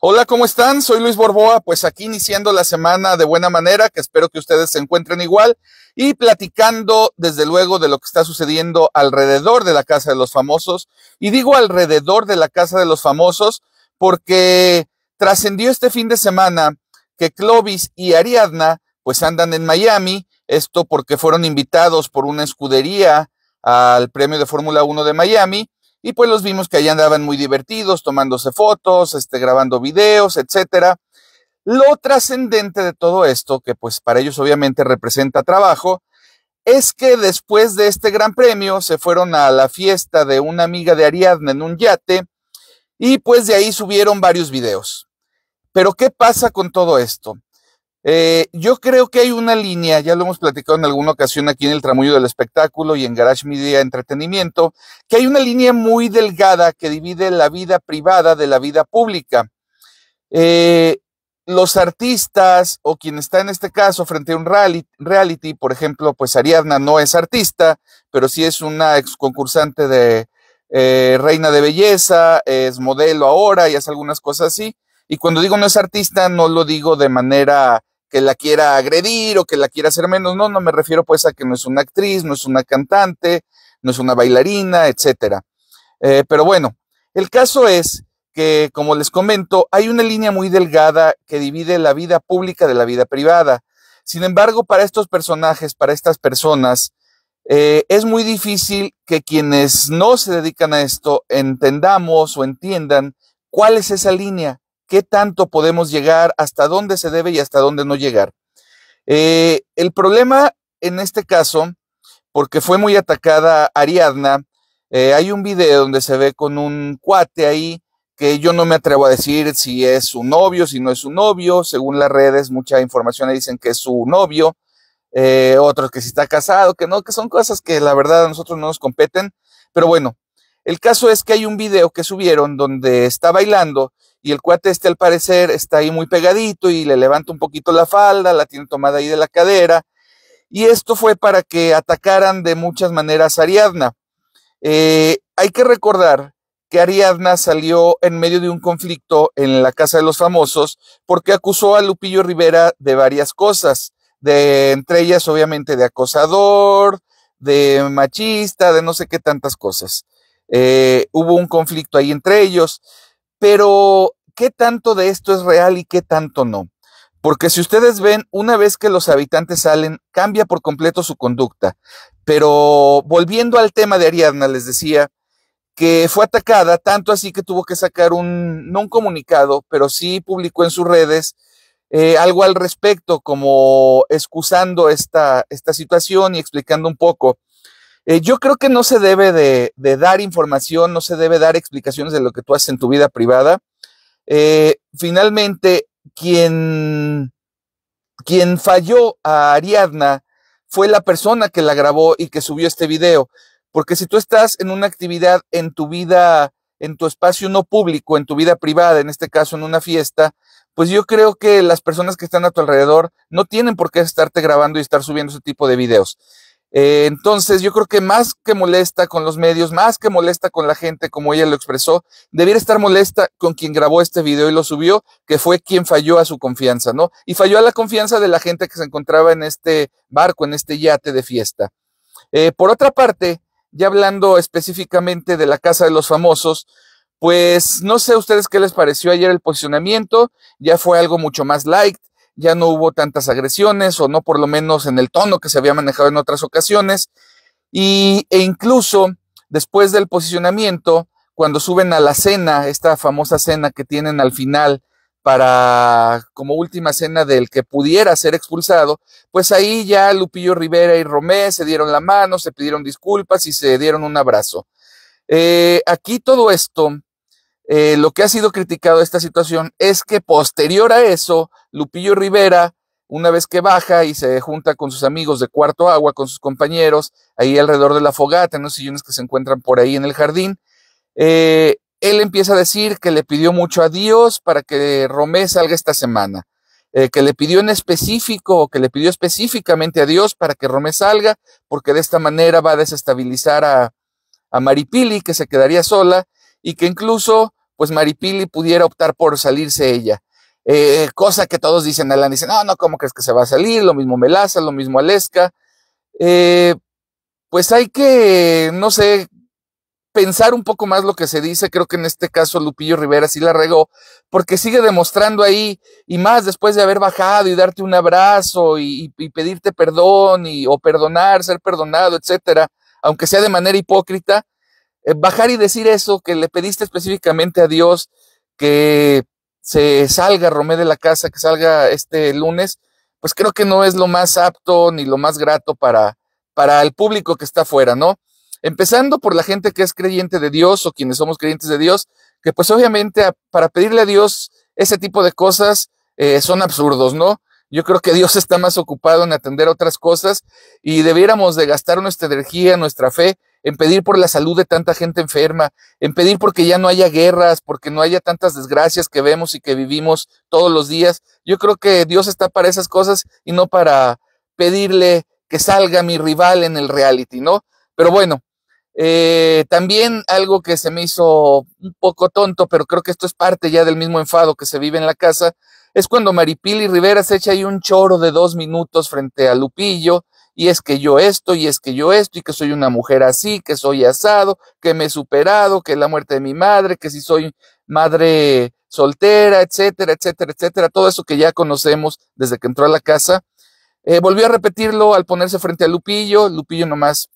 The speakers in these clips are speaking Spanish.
Hola, ¿cómo están? Soy Luis Borboa, pues aquí iniciando la semana de buena manera, que espero que ustedes se encuentren igual y platicando desde luego de lo que está sucediendo alrededor de la Casa de los Famosos. Y digo alrededor de la Casa de los Famosos porque trascendió este fin de semana que Clovis y Ariadna pues andan en Miami, esto porque fueron invitados por una escudería al premio de Fórmula 1 de Miami y pues los vimos que allá andaban muy divertidos, tomándose fotos, este, grabando videos, etcétera. Lo trascendente de todo esto, que pues para ellos obviamente representa trabajo, es que después de este gran premio se fueron a la fiesta de una amiga de Ariadna en un yate y pues de ahí subieron varios videos. Pero ¿qué pasa con todo esto? Eh, yo creo que hay una línea, ya lo hemos platicado en alguna ocasión aquí en el Tramullo del Espectáculo y en Garage Media Entretenimiento, que hay una línea muy delgada que divide la vida privada de la vida pública. Eh, los artistas o quien está en este caso frente a un reality, por ejemplo, pues Ariadna no es artista, pero sí es una ex concursante de eh, Reina de Belleza, es modelo ahora y hace algunas cosas así. Y cuando digo no es artista, no lo digo de manera que la quiera agredir o que la quiera hacer menos. No, no me refiero pues a que no es una actriz, no es una cantante, no es una bailarina, etcétera. Eh, pero bueno, el caso es que, como les comento, hay una línea muy delgada que divide la vida pública de la vida privada. Sin embargo, para estos personajes, para estas personas, eh, es muy difícil que quienes no se dedican a esto entendamos o entiendan cuál es esa línea, qué tanto podemos llegar, hasta dónde se debe y hasta dónde no llegar. Eh, el problema en este caso, porque fue muy atacada Ariadna, eh, hay un video donde se ve con un cuate ahí que yo no me atrevo a decir si es su novio, si no es su novio, según las redes mucha información dicen que es su novio, eh, otros que si está casado, que no, que son cosas que la verdad a nosotros no nos competen, pero bueno, el caso es que hay un video que subieron donde está bailando y el cuate este al parecer está ahí muy pegadito y le levanta un poquito la falda, la tiene tomada ahí de la cadera. Y esto fue para que atacaran de muchas maneras a Ariadna. Eh, hay que recordar que Ariadna salió en medio de un conflicto en la Casa de los Famosos porque acusó a Lupillo Rivera de varias cosas, de entre ellas obviamente de acosador, de machista, de no sé qué tantas cosas eh, hubo un conflicto ahí entre ellos, pero ¿qué tanto de esto es real y qué tanto no? Porque si ustedes ven, una vez que los habitantes salen, cambia por completo su conducta. Pero volviendo al tema de Ariadna, les decía que fue atacada, tanto así que tuvo que sacar un, no un comunicado, pero sí publicó en sus redes eh, algo al respecto, como excusando esta, esta situación y explicando un poco eh, yo creo que no se debe de, dar información, no se debe dar explicaciones de lo que tú haces en tu vida privada. Eh, finalmente, quien, quien falló a Ariadna fue la persona que la grabó y que subió este video. Porque si tú estás en una actividad en tu vida, en tu espacio no público, en tu vida privada, en este caso en una fiesta, pues yo creo que las personas que están a tu alrededor no tienen por qué estarte grabando y estar subiendo ese tipo de videos. Eh, entonces, yo creo que más que molesta con los medios, más que molesta con la gente, como ella lo expresó, debiera estar molesta con quien grabó este video y lo subió, que fue quien falló a su confianza, ¿no? Y falló a la confianza de la gente que se encontraba en este barco, en este yate de fiesta. Eh, por otra parte, ya hablando específicamente de la Casa de los Famosos, pues no sé a ustedes qué les pareció ayer el posicionamiento, ya fue algo mucho más light, ya no hubo tantas agresiones o no por lo menos en el tono que se había manejado en otras ocasiones. Y, e incluso después del posicionamiento, cuando suben a la cena, esta famosa cena que tienen al final para como última cena del que pudiera ser expulsado, pues ahí ya Lupillo Rivera y Romé se dieron la mano, se pidieron disculpas y se dieron un abrazo. Eh, aquí todo esto, eh, lo que ha sido criticado de esta situación es que posterior a eso, Lupillo Rivera, una vez que baja y se junta con sus amigos de Cuarto Agua, con sus compañeros, ahí alrededor de la fogata, en los sillones que se encuentran por ahí en el jardín, eh, él empieza a decir que le pidió mucho a Dios para que Romé salga esta semana, eh, que le pidió en específico que le pidió específicamente a Dios para que Romé salga, porque de esta manera va a desestabilizar a, a Maripili, que se quedaría sola, y que incluso, pues Maripili pudiera optar por salirse ella. Eh, cosa que todos dicen, Alan dice, no, no, ¿cómo crees que se va a salir? Lo mismo Melaza, lo mismo Alesca. Eh, pues hay que, no sé, pensar un poco más lo que se dice. Creo que en este caso Lupillo Rivera sí la regó, porque sigue demostrando ahí, y más después de haber bajado y darte un abrazo y, pedirte perdón y, o perdonar, ser perdonado, etcétera, aunque sea de manera hipócrita, eh, bajar y decir eso que le pediste específicamente a Dios que se salga Romé de la casa, que salga este lunes, pues creo que no es lo más apto ni lo más grato para, para el público que está afuera, ¿no? Empezando por la gente que es creyente de Dios o quienes somos creyentes de Dios, que pues obviamente para pedirle a Dios ese tipo de cosas eh, son absurdos, ¿no? Yo creo que Dios está más ocupado en atender otras cosas y debiéramos de gastar nuestra energía, nuestra fe en pedir por la salud de tanta gente enferma, en pedir porque ya no haya guerras, porque no haya tantas desgracias que vemos y que vivimos todos los días. Yo creo que Dios está para esas cosas y no para pedirle que salga mi rival en el reality, ¿no? Pero bueno, eh, también algo que se me hizo un poco tonto, pero creo que esto es parte ya del mismo enfado que se vive en la casa, es cuando Maripili Rivera se echa ahí un choro de dos minutos frente a Lupillo, y es que yo esto, y es que yo esto, y que soy una mujer así, que soy asado, que me he superado, que la muerte de mi madre, que si soy madre soltera, etcétera, etcétera, etcétera, todo eso que ya conocemos desde que entró a la casa. Eh, volvió a repetirlo al ponerse frente a Lupillo, Lupillo nomás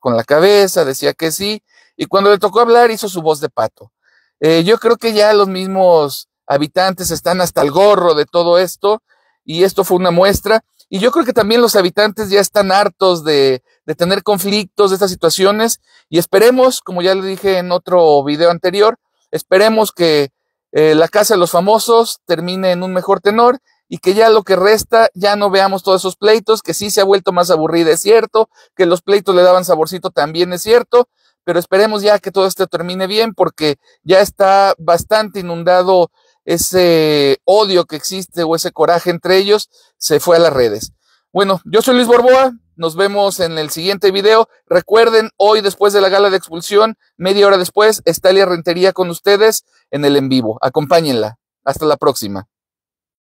con la cabeza, decía que sí, y cuando le tocó hablar hizo su voz de pato. Eh, yo creo que ya los mismos habitantes están hasta el gorro de todo esto, y esto fue una muestra. Y yo creo que también los habitantes ya están hartos de, tener conflictos, de estas situaciones, y esperemos, como ya le dije en otro video anterior, esperemos que eh, la Casa de los Famosos termine en un mejor tenor y que ya lo que resta, ya no veamos todos esos pleitos, que sí se ha vuelto más aburrida, es cierto, que los pleitos le daban saborcito también, es cierto, pero esperemos ya que todo esto termine bien porque ya está bastante inundado ese odio que existe o ese coraje entre ellos se fue a las redes. Bueno, yo soy Luis Borboa, nos vemos en el siguiente video. Recuerden, hoy después de la gala de expulsión, media hora después, Estalia Rentería con ustedes en el en vivo. Acompáñenla. Hasta la próxima.